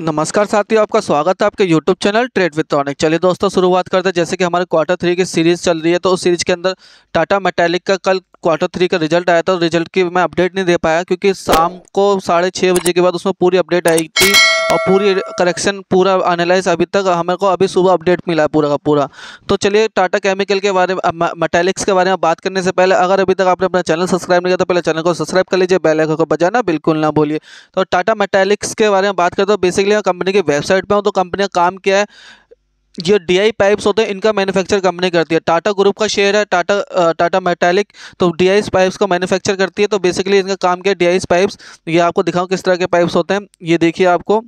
नमस्कार साथियों आपका स्वागत है आपके YouTube channel trade with tonic चलिए दोस्तों शुरुआत करते हैं जैसे कि हमारे क्वार्टर थ्री की सीरीज चल रही है तो उस सीरीज के अंदर टाटा मेटेलिक का कल क्वार्टर थ्री का रिजल्ट आया था रिजल्ट की मैं अपडेट नहीं दे पाया क्योंकि शाम को साढ़े छः बजे के बाद उसमें पूरी अपडेट आई थी और पूरी करेक्शन पूरा एनालाइज अभी तक हमें को अभी सुबह अपडेट मिला है पूरा का पूरा तो चलिए टाटा केमिकल के बारे में मेटेलिक्स के बारे में बात करने से पहले अगर अभी तक आपने अपना चैनल सब्सक्राइब नहीं किया तो पहले चैनल को सब्सक्राइब कर लीजिए बेल आइकन को बजाना बिल्कुल ना भूलिए तो टाटा मेटेलिक्स के बारे में बात करते हो बेसिकली कंपनी की वेबसाइट पर हूँ तो कंपनी का काम क्या है ये डीआई पाइप्स होते हैं इनका मैन्युफैक्चर कंपनी करती है टाटा ग्रुप का शेयर है टाटा टाटा मेटालिक तो डीआईस पाइप्स का मैन्युफैक्चर करती है तो बेसिकली इनका काम क्या है डीआईस पाइप्स ये आपको दिखाऊं किस तरह के पाइप्स होते हैं ये देखिए आपको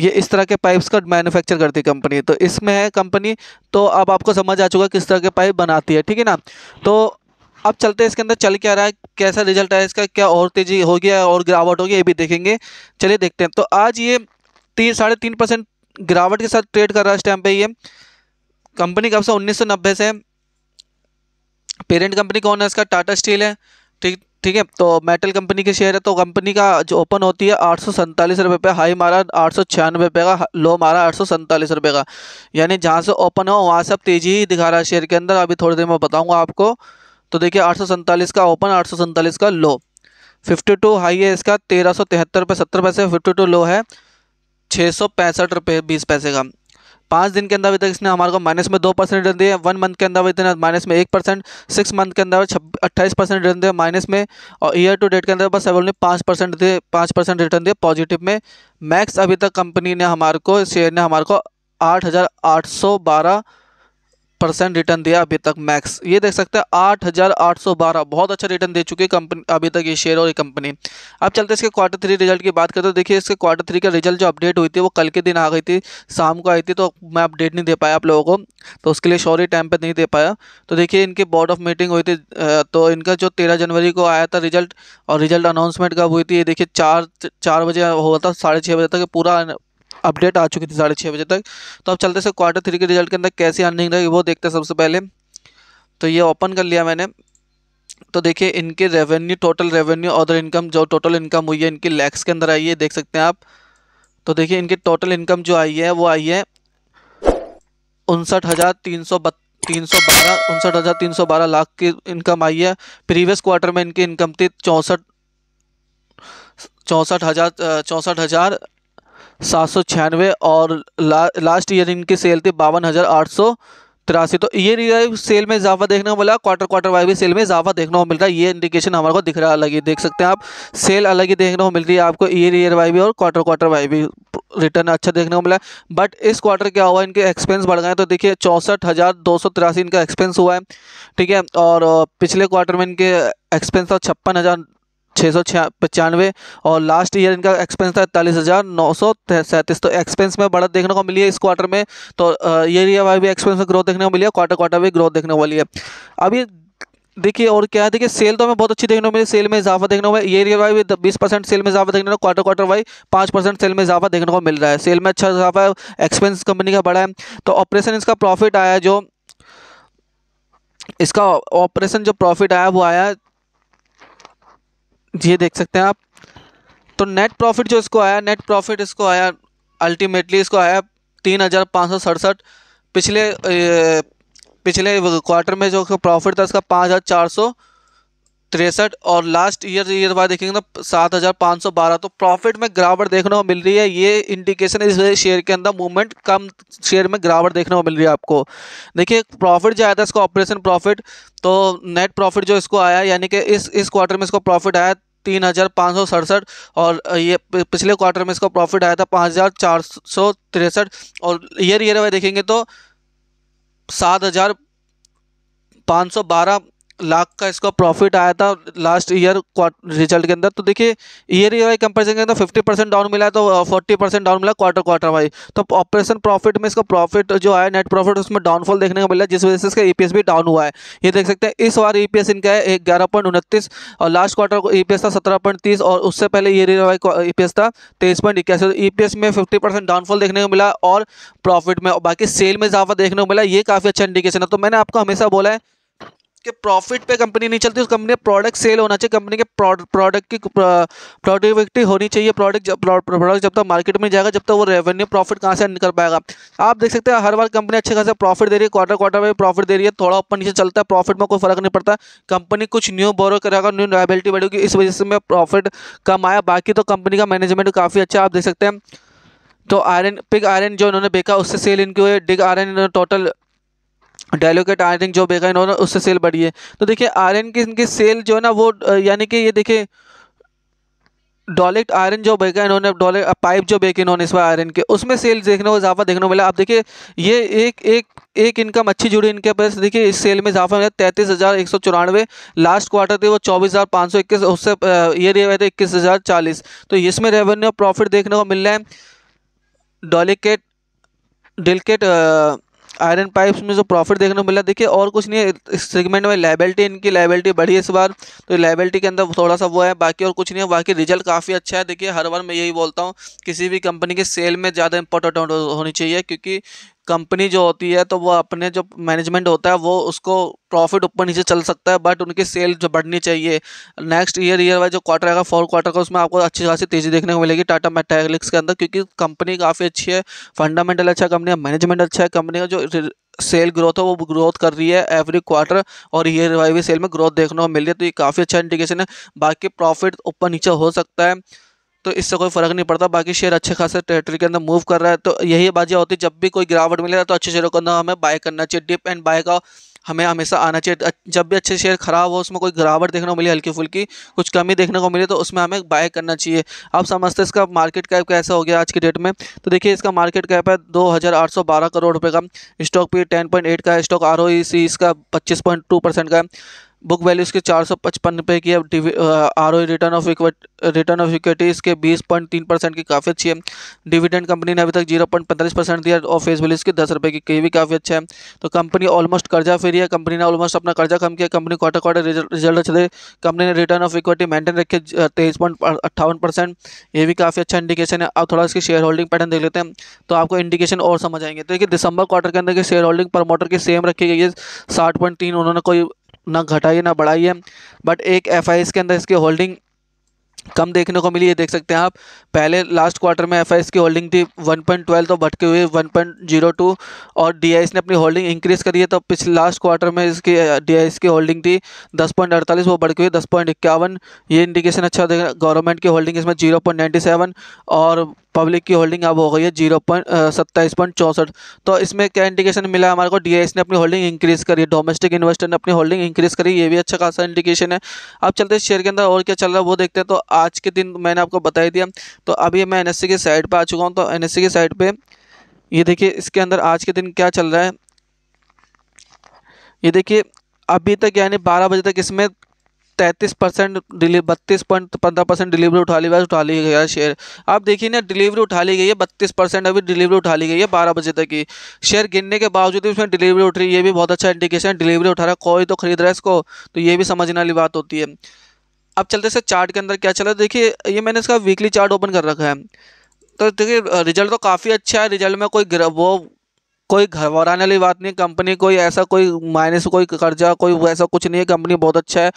ये इस तरह के पाइप्स का मैन्युफैक्चर करती है कंपनी तो इसमें है कंपनी तो अब आपको समझ आ चुका किस तरह के पाइप बनाती है ठीक है ना तो अब चलते हैं इसके अंदर चल क्या रहा है कैसा रिजल्ट आया इसका क्या और तेज़ी हो गया और गिरावट होगी ये भी देखेंगे चलिए देखते हैं तो आज ये तीन साढ़े तीन परसेंट गिरावट के साथ ट्रेड कर रहा है इस टाइम पे ये कंपनी कब से नब्बे से पेरेंट कंपनी कौन है इसका टाटा स्टील है ठीक ठीक है तो मेटल कंपनी के शेयर है तो कंपनी का जो ओपन होती है आठ सौ रुपये पे हाई मारा आठ सौ छियानवे रुपये का लो मारा आठ सौ रुपये का यानी जहाँ से ओपन हो वहाँ से अब तेज़ी ही दिखा रहा है शेयर के अंदर अभी थोड़ी देर में बताऊँगा आपको तो देखिए आठ का ओपन आठ का लो फिफ्टी टू हाई है इसका तेरह सौ तिहत्तर रुपये सत्तर पैसे फिफ्टी टू लो है छः सौ पैंसठ रुपये बीस पैसे का पाँच दिन के अंदर अभी तक इसने हमारे को माइनस में दो परसेंट रिटर्न दिए वन मंथ के अंदर तक माइनस में एक परसेंट सिक्स मंथ के अंदर अट्ठाईस परसेंट रिटर्न दिए माइनस में और ईयर टू डेट के अंदर बस अवेल ने पाँच परसेंट दिए पाँच परसेंट रिटर्न दिए पॉजिटिव में मैक्स अभी तक कंपनी ने हमारे को शेयर ने हमारे को आठ हज़ार आठ सौ बारह परसेंट रिटर्न दिया अभी तक मैक्स ये देख सकते हैं आठ हज़ार आठ सौ बारह बहुत अच्छा रिटर्न दे चुकी है कंपनी अभी तक ये शेयर और ये कंपनी अब चलते हैं इसके क्वार्टर थ्री रिजल्ट की बात करते हैं देखिए इसके क्वार्टर थ्री का रिजल्ट जो अपडेट हुई थी वो कल के दिन आ गई थी शाम को आई थी तो मैं अपडेट नहीं दे पाया आप लोगों को तो उसके लिए सॉरी टाइम पर नहीं दे पाया तो देखिए इनकी बोर्ड ऑफ मीटिंग हुई थी तो इनका जो तेरह जनवरी को आया था रिजल्ट और रिजल्ट अनाउंसमेंट कब हुई थी ये देखिए चार चार बजे हुआ था साढ़े छः बजे तक पूरा अपडेट आ चुकी थी साढ़े छः बजे तक तो अब चलते से क्वार्टर थ्री के रिजल्ट के अंदर कैसी अर्निंग रही वो देखते हैं सबसे पहले तो ये ओपन कर लिया मैंने तो देखिए इनके revenue total revenue other income जो टोटल इनकम हुई है इनकी लैक्स के अंदर आई है देख सकते हैं आप तो देखिए इनकी टोटल इनकम जो आई है वो आई है उनसठ हज़ार तीन सौ तीन सौ बारह उनसठ हज़ार तीन सौ बारह लाख की इनकम आई है प्रीवियस क्वार्टर में इनकी इनकम थी चौंसठ चौंसठ हज़ार चौंसठ हज़ार सात सौ छियानवे और ला, लास्ट ईयर इनकी सेल थी बावन हज़ार आठ सौ तिरासी तो ये सेल में इजाफा देखने को मिला क्वार्टर क्वार्टर वाइज भी सेल में इजाफा देखने को मिल रहा है ये इंडिकेशन हमारे को दिख रहा है अलग ही देख सकते हैं आप सेल अलग ही देखने को मिल रही है आपको ईयर ईयर वाई भी और क्वार्टर क्वार्टर वाई भी रिटर्न अच्छा देखने को मिला है बट इस क्वार्टर क्या हुआ इनके एक्सपेंस बढ़ गए तो देखिए चौंसठ हज़ार दो सौ तिरासी इनका एक्सपेंस हुआ है ठीक है और पिछले क्वार्टर में इनके एक्सपेंस था छप्पन हज़ार छः सौ छिया पचानवे और लास्ट ईयर इनका एक्सपेंस था इकतालीस हज़ार नौ सौ सैंतीस तो एक्सपेंस में बढ़त देखने को मिली है इस क्वार्टर में तो ईयर ईयर वाइज भी एक्सपेंस में ग्रोथ देखने को मिली है क्वार्टर क्वार्टर भी ग्रोथ देखने वाली है अभी देखिए और क्या है देखिए सेल तो हमें बहुत अच्छी देखने को मिली सेल में इजाफा देखने को ईयर ईयर वाई भी बीस परसेंट सेल में इजाफा देखने को क्वार्टर क्वार्टर वाई पाँच परसेंट सेल में इजाफा देखने को मिल रहा है सेल में अच्छा इजाफा है एक्सपेंस कंपनी का बड़ा है तो ऑपरेशन इसका प्रॉफिट आया जो इसका ऑपरेशन जो प्रॉफिट आया वो आया ये देख सकते हैं आप तो नेट प्रॉफिट जो इसको आया नेट प्रॉफिट इसको आया अल्टीमेटली इसको आया तीन हज़ार पाँच सौ सड़सठ पिछले ए, पिछले क्वार्टर में जो प्रॉफिट था इसका पाँच हज़ार चार सौ तिरसठ और लास्ट ईयर ईयर बाद देखेंगे ना तो सात हज़ार पाँच सौ बारह तो प्रॉफिट में गिरावट देखने को मिल रही है ये इंडिकेशन इस शेयर के अंदर मूवमेंट कम शेयर में गिरावट देखने को मिल रही है आपको देखिए प्रॉफिट जो आया था इसका ऑपरेशन प्रॉफिट तो नेट प्रॉफिट जो इसको आया यानी कि इस इस क्वार्टर में इसको प्रॉफिट आया तीन हज़ार पाँच सौ सड़सठ और ये पिछले क्वार्टर में इसका प्रॉफिट आया था पाँच हज़ार चार सौ तिरसठ और ईयर ईयर वाइज देखेंगे तो सात हज़ार पाँच सौ बारह लाख का इसका प्रॉफिट आया था लास्ट ईयर रिजल्ट के अंदर तो देखिए ईयर ईयर कंपेरिजन के अंदर फिफ्टी परसेंट डाउन मिला तो फोर्टी परसेंट डाउन मिला क्वार्टर क्वार्टर वाइज तो ऑपरेशन प्रॉफिट में इसका प्रॉफिट जो आया नेट प्रॉफिट उसमें डाउनफॉल देखने को मिला जिस वजह से इसका ई e भी डाउन हुआ है ये देख सकते हैं इस बार ई e इनका है ग्यारह पॉइंट उनतीस और लास्ट क्वार्टर को ई e था सत्रह पॉइंट तीस और उससे पहले ईयर ईयर वाइज ई था तेईस पॉइंट इक्यासी ई तो में फिफ्टी परसेंट डाउनफॉल देखने को मिला और प्रॉफिट में बाकी सेल में इजाफा देखने को मिला ये काफ़ी अच्छा इंडिकेशन है तो मैंने आपको हमेशा बोला है के प्रॉफिट पे कंपनी नहीं चलती उस कंपनी का प्रोडक्ट सेल होना चाहिए कंपनी के प्रोडक्ट की प्रोडक्टिविटी होनी चाहिए प्रोडक्ट प्रोडक्ट जब तक मार्केट में जाएगा जब तक वो रेवेन्यू प्रॉफिट कहाँ से निकल पाएगा आप देख सकते हैं हर बार कंपनी अच्छे खासा प्रॉफिट दे रही है क्वार्टर क्वार्टर में प्रॉफिट दे रही है थोड़ा ऊपर नीचे चलता है प्रॉफिट में कोई फर्क नहीं पड़ता कंपनी कुछ न्यू बोरो करेगा न्यू लाइबिलिटी बढ़ेगी इस वजह से मैं प्रॉफिट कम आया बाकी तो कंपनी का मैनेजमेंट काफ़ी अच्छा आप देख सकते हैं तो आयरन पिग आयरन जो इन्होंने बेका उससे सेल इनके हुई डिग आयरन टोटल डायलोकेट आयरन जो बेगा इन्होंने उससे सेल बढ़ी है तो देखिए आयरन की इनकी सेल जो है ना वो यानी कि ये देखिए डॉलेट आयरन जो बेगा इन्होंने डॉलेट पाइप जो बेगा इन्होंने इस बार आयरन के उसमें सेल देखने को इजाफा देखने को मिला आप देखिए ये एक एक एक इनकम अच्छी जुड़ी इनके पास देखिए इस सेल में इजाफा मिला तैंतीस हज़ार एक सौ चौरानवे लास्ट क्वार्टर थे वो चौबीस हज़ार पाँच सौ इक्कीस उससे ये रे हुए थे इक्कीस हज़ार चालीस तो इसमें रेवेन्यू प्रॉफिट देखने को मिल रहा है डॉलिकेट डिलकेट आयरन पाइप्स में जो प्रॉफिट देखने को मिला देखिए और कुछ नहीं है इस सेगमेंट में लाइबिलिटी इनकी लाइबिलिटी बढ़ी इस बार तो लाइबिलिटी के अंदर थोड़ा सा वो है बाकी और कुछ नहीं है बाकी रिजल्ट काफ़ी अच्छा है देखिए हर बार मैं यही बोलता हूँ किसी भी कंपनी के सेल में ज़्यादा इंपॉर्टेंट होनी चाहिए क्योंकि कंपनी जो होती है तो वो अपने जो मैनेजमेंट होता है वो उसको प्रॉफिट ऊपर नीचे चल सकता है बट उनकी सेल जो बढ़नी चाहिए नेक्स्ट ईयर ईयर वाइज जो क्वार्टर आएगा फोर्थ क्वार्टर का उसमें आपको अच्छी खासी तेज़ी देखने को मिलेगी टाटा मेटेलिक्स के अंदर क्योंकि कंपनी काफ़ी अच्छी है फंडामेंटल अच्छा कंपनी है मैनेजमेंट अच्छा है कंपनी का जो सेल ग्रोथ है वो ग्रोथ कर रही है एवरी क्वार्टर और ईयर वाइज सेल में ग्रोथ देखने को मिल रही है तो ये काफ़ी अच्छा इंडिकेशन है बाकी प्रॉफिट ऊपर नीचे हो सकता है तो इससे कोई फ़र्क नहीं पड़ता बाकी शेयर अच्छे खासे टेरेटरी के अंदर मूव कर रहा है तो यही बाजिया होती है जब भी कोई गिरावट मिलेगा तो अच्छे शेयरों के अंदर हमें बाय करना चाहिए डिप एंड बाय का हमें हमेशा आना चाहिए जब भी अच्छे शेयर खराब हो उसमें कोई गिरावट देखने को मिली हल्की फुल्की कुछ कमी देखने को मिली तो उसमें हमें बाय करना चाहिए आप समझते हैं इसका मार्केट कैप कैसा हो गया आज की डेट में तो देखिए इसका मार्केट कैप है 2812 करोड़ रुपये का स्टॉक पी 10.8 का स्टॉक आर e e इसका पच्चीस परसेंट का है बुक वैल्यू इसके चार सौ पचपन रुपये की R O return of return of equity इसके बीस पॉइंट तीन परसेंट की काफ़ी अच्छी है डिविडेंड कंपनी ने अभी तक जीरो पॉइंट पैंतालीस परसेंट दिया और फेस वैल्यू इसकी दस रुपये की कहीं भी काफ़ी अच्छा है तो कंपनी ऑलमोस्ट कर्जा फेरी है कंपनी ने ऑलमोस्ट अपना कर्जा कम किया कंपनी क्वार्टर क्वार्टर रिजल्ट अच्छे कंपनी ने रिटर्न ऑफ इक्विटी मेंटेन रखे तेईस पॉइंट अट्ठावन परसेंट ये भी काफ़ी अच्छा इंडिकेशन है आप थोड़ा इसकी शेयर होल्डिंग पैटर्न देख लेते हैं तो आपको इंडिकेशन और समझ आएंगे तो देखिए दिसंबर क्वार्टर के अंदर की शेयर होल्डिंग प्रमोटर की सेम रखी गई है साठ पॉइंट तीन उन्होंने कोई ना घटाई ना बढ़ाई है बट एक एफ के अंदर इसकी होल्डिंग कम देखने को मिली है देख सकते हैं आप पहले लास्ट क्वार्टर में एफ की होल्डिंग थी 1.12 तो भटके हुए 1.02 और डी ने अपनी होल्डिंग इंक्रीज करी है तो पिछले लास्ट क्वार्टर में इसकी डी की होल्डिंग थी 10.48 वो बढ़ के हुए दस ये इंडिकेशन अच्छा देगा गवर्नमेंट की होल्डिंग इसमें 0.97 और पब्लिक की होल्डिंग अब हो गई है जीरो पॉइंट सत्ताईस पॉइंट चौंसठ तो इसमें क्या इंडिकेशन मिला हमारे को डी ने अपनी होल्डिंग इंक्रीज़ करी डोमेस्टिक इन्वेस्टर ने अपनी होल्डिंग इंक्रीज़ करी ये भी अच्छा खासा इंडिकेशन है अब चलते हैं शेयर के अंदर और क्या चल रहा है वो देखते हैं तो आज के दिन मैंने आपको बताई दिया तो अभी मैं एन e की साइड पर आ चुका हूँ तो एन e की साइड पर ये देखिए इसके अंदर आज के दिन क्या चल रहा है ये देखिए अभी तक यानी बारह बजे तक इसमें तैंतीस परसेंट डिली बत्तीस पॉइंट पंद्रह परसेंट डिलीवरी उठा ली उठा ली गई है शेयर आप देखिए ना डिलीवरी उठा ली गई है बत्तीस परसेंट अभी डिलीवरी उठा ली गई है बारह बजे तक की शेयर गिरने के बावजूद भी उसमें डिलीवरी उठ रही है ये भी बहुत अच्छा इंडिकेशन है डिलीवरी उठा रहा है कोई तो खरीद रहा है इसको तो ये भी समझने वाली बात होती है अब चलते से चार्ट के अंदर क्या चला देखिए ये मैंने इसका वीकली चार्ट ओपन कर रखा है तो देखिए रिजल्ट तो काफ़ी अच्छा है रिजल्ट में कोई वो कोई घबराने वाली बात नहीं कंपनी कोई ऐसा कोई माइनस कोई कर्जा कोई ऐसा कुछ नहीं है कंपनी बहुत अच्छा है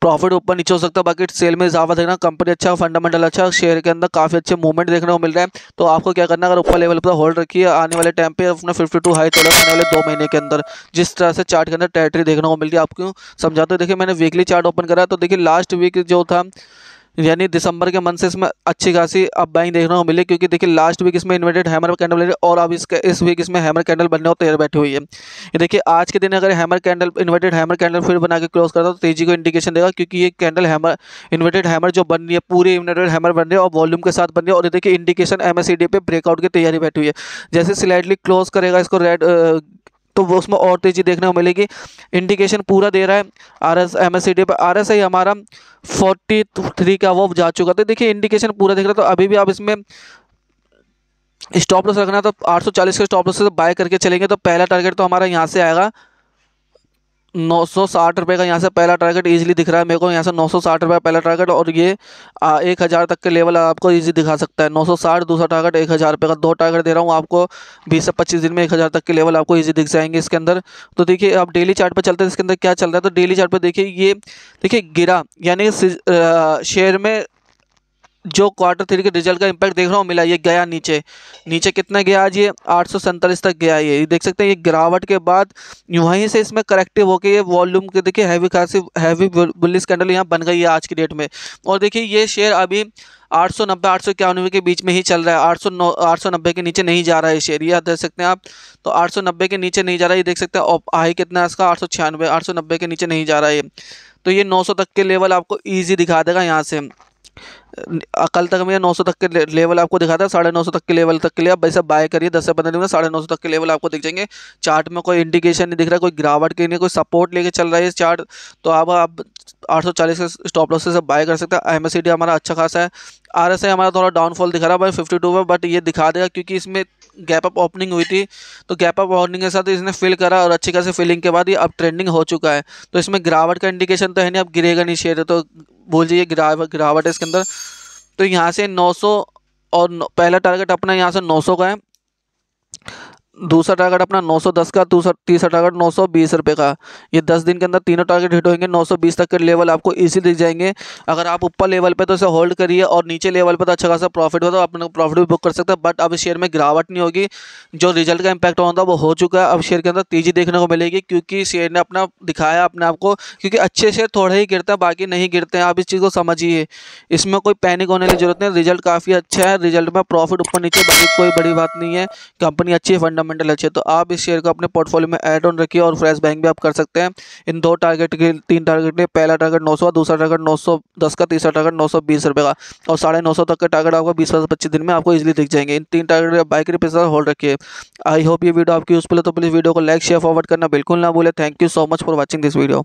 प्रॉफिट ऊपर नीचे हो सकता है बाकी सेल में इजाफा देखना कंपनी अच्छा फंडामेंटल अच्छा शेयर के अंदर काफ़ी अच्छे मूवमेंट देखने को मिल रहा है तो आपको क्या करना अगर ऊपर लेवल पर होल्ड रखिए आने वाले टाइम पे अपना 52 हाई तोड़ा आने वाले दो महीने के अंदर जिस तरह से चार्ट के अंदर टेरेटरी देखने को मिलती है आपको समझाते देखिए मैंने वीकली चार्ट ओपन करा तो देखिए लास्ट वीक जो था यानी दिसंबर के मंथ से इसमें अच्छी खासी अब बाइंग देखने को मिली क्योंकि देखिए लास्ट वीक इसमें इन्वर्टेड हैमर कैंडल बनी और अब इसका इस वीक इसमें हैमर कैंडल बनने को तैयार बैठी हुई है ये देखिए आज के दिन अगर hammer candle inverted hammer candle फिर बना के क्लोज करता तो तेजी को इंडिकेशन देगा क्योंकि ये कैंडल हैमर इन्वर्टेड हैमर जो बन रही है पूरी इन्वर्टेड हैमर बन रही है और वॉल्यूम के साथ बन रही है और ये देखिए इंडिकेशन एम e पे ब्रेकआउट की तैयारी बैठी हुई है जैसे स्लाइडली क्लोज करेगा इसको रेड तो वो उसमें और तेज़ी देखने को मिलेगी इंडिकेशन पूरा दे रहा है R S M S C D पर आर एस आई हमारा फोर्टी थ्री का वो जा चुका था देखिए इंडिकेशन पूरा देख रहा था तो अभी भी आप इसमें स्टॉप लॉस रखना तो चालीस के स्टॉप लॉस से बाय करके चलेंगे तो पहला टारगेट तो हमारा यहाँ से आएगा नौ सौ साठ रुपये का यहाँ से पहला टारगेट इजीली दिख रहा है मेरे को यहाँ से नौ सौ साठ रुपये पहला टारगेट और ये आ, एक हज़ार तक के लेवल आपको इजी दिखा सकता है नौ सौ साठ दूसरा टारगेट एक हज़ार रुपये का दो टारगेट दे रहा हूँ आपको बीस से पच्चीस दिन में एक हज़ार तक के लेवल आपको इजी दिख जाएंगे इसके अंदर तो देखिए आप डेली चार्ट पर चलते हैं इसके अंदर क्या चल रहा है तो डेली चार्ट देखिए ये देखिए गिरा यानी शेयर में जो क्वार्टर थ्री के रिजल्ट का इम्पैक्ट देख रहा हूँ मिला ये गया नीचे नीचे कितना गया आज ये आठ तक गया ये देख सकते हैं ये गिरावट के बाद वहीं से इसमें करेक्टिव होकर ये वॉल्यूम के देखिए हैवी खासी हैवी बुलिस कैंडल यहाँ बन गई है आज की डेट में और देखिए ये शेयर अभी आठ सौ नब्बे आठ सौ इक्यानवे के बीच में ही चल रहा है आठ सौ नौ आठ सौ नब्बे के नीचे नहीं जा रहा है शेयर यह देख सकते हैं आप तो आठ सौ नब्बे के नीचे नहीं जा रहा है ये देख सकते हैं हाई कितना है इसका आठ सौ छियानवे आठ सौ नब्बे के नीचे नहीं जा रहा है तो ये नौ सौ तक के लेवल आपको ईजी दिखा देगा यहाँ से कल तक मेरा नौ सौ तक के लेवल आपको दिखा था साढ़े नौ सौ तक के लेवल तक के लिए आप भाई साहब बाय करिए दस से पंद्रह दिन में साढ़े नौ सौ तक के लेवल आपको दिख जाएंगे चार्ट में कोई इंडिकेशन नहीं दिख रहा कोई गिरावट के नहीं कोई सपोर्ट लेके चल रहा है इस चार्ट तो आप आप 840 के स्टॉप लॉस से बाय कर सकते हैं एम हमारा अच्छा खासा है आर एस हमारा थोड़ा डाउनफॉल दिखा रहा है भाई फिफ्टी टू में बट ये दिखा देगा क्योंकि इसमें गैप अप ओपनिंग हुई थी तो गैप अप ओपनिंग के साथ इसने फिल करा और अच्छी खासी फिलिंग के बाद ये अब ट्रेंडिंग हो चुका है तो इसमें गिरावट का इंडिकेशन तो है नहीं अब गिरेगा नहीं शेयर तो भूल जाइए गिरावट गिरावट है इसके अंदर तो यहाँ से 900 और पहला टारगेट अपना यहाँ से 900 का है दूसरा टारगेट अपना 910 का दूसरा तीसरा टारगेट नौ सौ बीस रुपये का ये दस दिन के अंदर तीनों टारगेट हिट होंगे 920 तक के लेवल आपको इसी दिख जाएंगे अगर आप ऊपर लेवल पे तो इसे होल्ड करिए और नीचे लेवल पे तो अच्छा खासा प्रॉफिट हो तो आप प्रॉफिट भी बुक कर सकते हैं बट अब शेयर में गिरावट नहीं होगी जो रिजल्ट का इम्पैक्ट होता वो हो चुका है अब शेयर के अंदर तेजी देखने को मिलेगी क्योंकि शेयर ने अपना दिखाया अपने आपको क्योंकि अच्छे शेयर थोड़े ही गिरते हैं बाकी नहीं गिरते हैं आप इस चीज़ को समझिए इसमें कोई पैनिक होने की जरूरत नहीं रिजल्ट काफ़ी अच्छा है रिजल्ट में प्रॉफिट ऊपर नीचे बाकी कोई बड़ी बात नहीं है कंपनी अच्छी फंड फंडामेंटल अच्छे तो आप इस शेयर को अपने पोर्टफोलियो में ऐड ऑन रखिए और फ्रेश बैंक भी आप कर सकते हैं इन दो टारगेट के तीन टारगेट के पहला टारगेट नौ सौ दूसरा टारगेट नौ सौ दस का तीसरा टारगेट नौ सौ बीस रुपये का और साढ़े नौ सौ तक का टारगेट आपको बीस से पच्चीस दिन में आपको इजिली दिख जाएंगे इन तीन टारगेट बाइक रुपये होल्ड रखिए आई होप ये वीडियो आपकी यूजफुल है तो प्लीज़ वीडियो को लाइक शेयर फॉरवर्ड करना बिल्कुल ना भूले thank you so much for watching this video